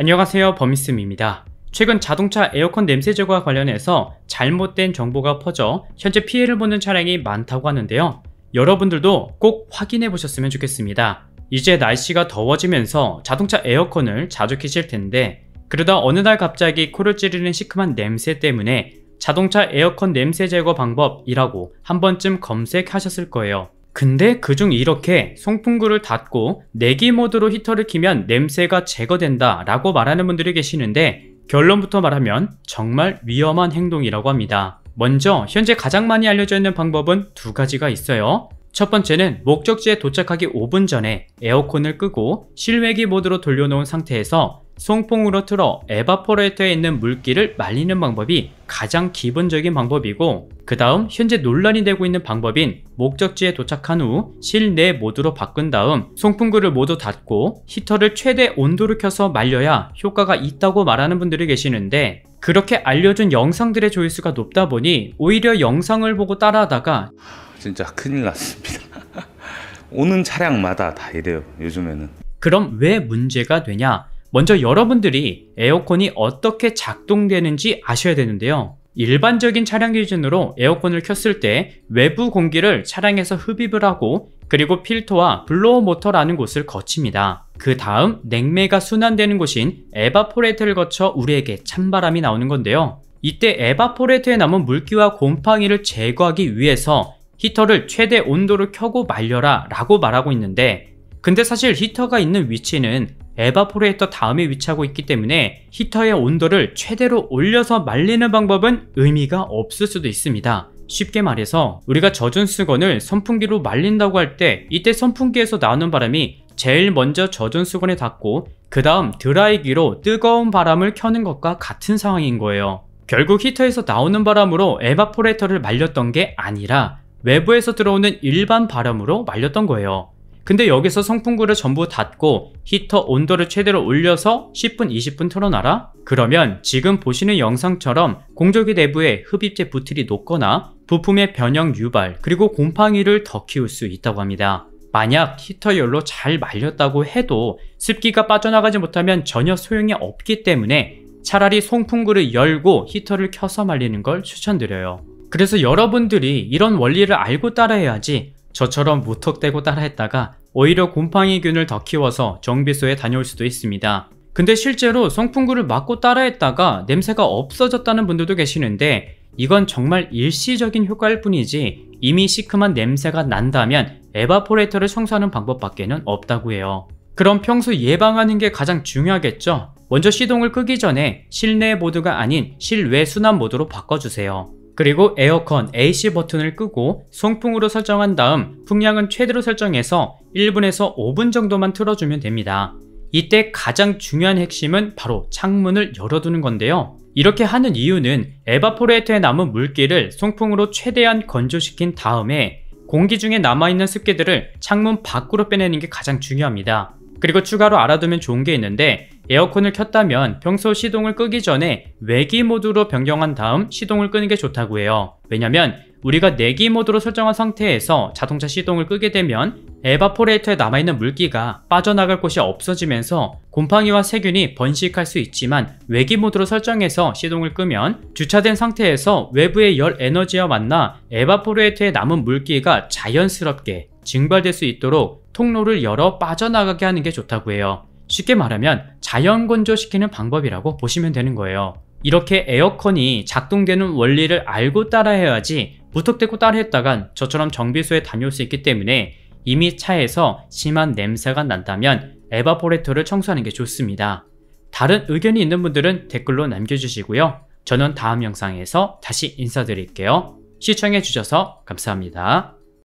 안녕하세요 버미쌤입니다 최근 자동차 에어컨 냄새 제거와 관련해서 잘못된 정보가 퍼져 현재 피해를 보는 차량이 많다고 하는데요 여러분들도 꼭 확인해 보셨으면 좋겠습니다 이제 날씨가 더워지면서 자동차 에어컨을 자주 켜실 텐데 그러다 어느 날 갑자기 코를 찌르는 시큼한 냄새 때문에 자동차 에어컨 냄새 제거 방법이라고 한 번쯤 검색하셨을 거예요 근데 그중 이렇게 송풍구를 닫고 내기 모드로 히터를 키면 냄새가 제거된다 라고 말하는 분들이 계시는데 결론부터 말하면 정말 위험한 행동이라고 합니다. 먼저 현재 가장 많이 알려져 있는 방법은 두 가지가 있어요. 첫 번째는 목적지에 도착하기 5분 전에 에어컨을 끄고 실외기 모드로 돌려놓은 상태에서 송풍으로 틀어 에바포레이터에 있는 물기를 말리는 방법이 가장 기본적인 방법이고 그 다음 현재 논란이 되고 있는 방법인 목적지에 도착한 후 실내 모드로 바꾼 다음 송풍구를 모두 닫고 히터를 최대 온도를 켜서 말려야 효과가 있다고 말하는 분들이 계시는데 그렇게 알려준 영상들의 조회수가 높다 보니 오히려 영상을 보고 따라하다가 진짜 큰일 났습니다 오는 차량마다 다 이래요 요즘에는 그럼 왜 문제가 되냐 먼저 여러분들이 에어컨이 어떻게 작동되는지 아셔야 되는데요. 일반적인 차량 기준으로 에어컨을 켰을 때 외부 공기를 차량에서 흡입을 하고 그리고 필터와 블로어 모터라는 곳을 거칩니다. 그 다음 냉매가 순환되는 곳인 에바포레이트를 거쳐 우리에게 찬바람이 나오는 건데요. 이때 에바포레이트에 남은 물기와 곰팡이를 제거하기 위해서 히터를 최대 온도로 켜고 말려라 라고 말하고 있는데 근데 사실 히터가 있는 위치는 에바포레이터 다음에 위치하고 있기 때문에 히터의 온도를 최대로 올려서 말리는 방법은 의미가 없을 수도 있습니다. 쉽게 말해서 우리가 젖은 수건을 선풍기로 말린다고 할 때 이때 선풍기에서 나오는 바람이 제일 먼저 젖은 수건에 닿고 그 다음 드라이기로 뜨거운 바람을 켜는 것과 같은 상황인 거예요. 결국 히터에서 나오는 바람으로 에바포레이터를 말렸던 게 아니라 외부에서 들어오는 일반 바람으로 말렸던 거예요. 근데 여기서 성풍구를 전부 닫고 히터 온도를 최대로 올려서 10분 20분 틀어놔라? 그러면 지금 보시는 영상처럼 공조기 내부에 흡입제 부틀이 녹거나 부품의 변형 유발 그리고 곰팡이를 더 키울 수 있다고 합니다. 만약 히터열로 잘 말렸다고 해도 습기가 빠져나가지 못하면 전혀 소용이 없기 때문에 차라리 송풍구를 열고 히터를 켜서 말리는 걸 추천드려요. 그래서 여러분들이 이런 원리를 알고 따라해야지 저처럼 무턱대고 따라했다가 오히려 곰팡이균을 더 키워서 정비소에 다녀올 수도 있습니다. 근데 실제로 성풍구를 맞고 따라했다가 냄새가 없어졌다는 분들도 계시는데 이건 정말 일시적인 효과일 뿐이지 이미 시큼한 냄새가 난다면 에바포레이터를 청소하는 방법밖에는 없다고 해요. 그럼 평소 예방하는 게 가장 중요하겠죠? 먼저 시동을 끄기 전에 실내 모드가 아닌 실외 순환 모드로 바꿔주세요. 그리고 에어컨 AC 버튼을 끄고 송풍으로 설정한 다음 풍량은 최대로 설정해서 1분에서 5분 정도만 틀어주면 됩니다. 이때 가장 중요한 핵심은 바로 창문을 열어두는 건데요. 이렇게 하는 이유는 에바포레이터에 남은 물기를 송풍으로 최대한 건조시킨 다음에 공기 중에 남아있는 습기들을 창문 밖으로 빼내는 게 가장 중요합니다. 그리고 추가로 알아두면 좋은 게 있는데 에어컨을 켰다면 평소 시동을 끄기 전에 외기 모드로 변경한 다음 시동을 끄는 게 좋다고 해요. 왜냐면 우리가 내기 모드로 설정한 상태에서 자동차 시동을 끄게 되면 에바포레이터에 남아있는 물기가 빠져나갈 곳이 없어지면서 곰팡이와 세균이 번식할 수 있지만 외기 모드로 설정해서 시동을 끄면 주차된 상태에서 외부의 열 에너지와 만나 에바포레이터에 남은 물기가 자연스럽게 증발될 수 있도록 통로를 열어 빠져나가게 하는 게 좋다고 해요. 쉽게 말하면 자연 건조시키는 방법이라고 보시면 되는 거예요. 이렇게 에어컨이 작동되는 원리를 알고 따라해야지 무턱대고 따라했다간 저처럼 정비소에 다녀올 수 있기 때문에 이미 차에서 심한 냄새가 난다면 에바포레터를 청소하는 게 좋습니다. 다른 의견이 있는 분들은 댓글로 남겨주시고요. 저는 다음 영상에서 다시 인사드릴게요. 시청해주셔서 감사합니다.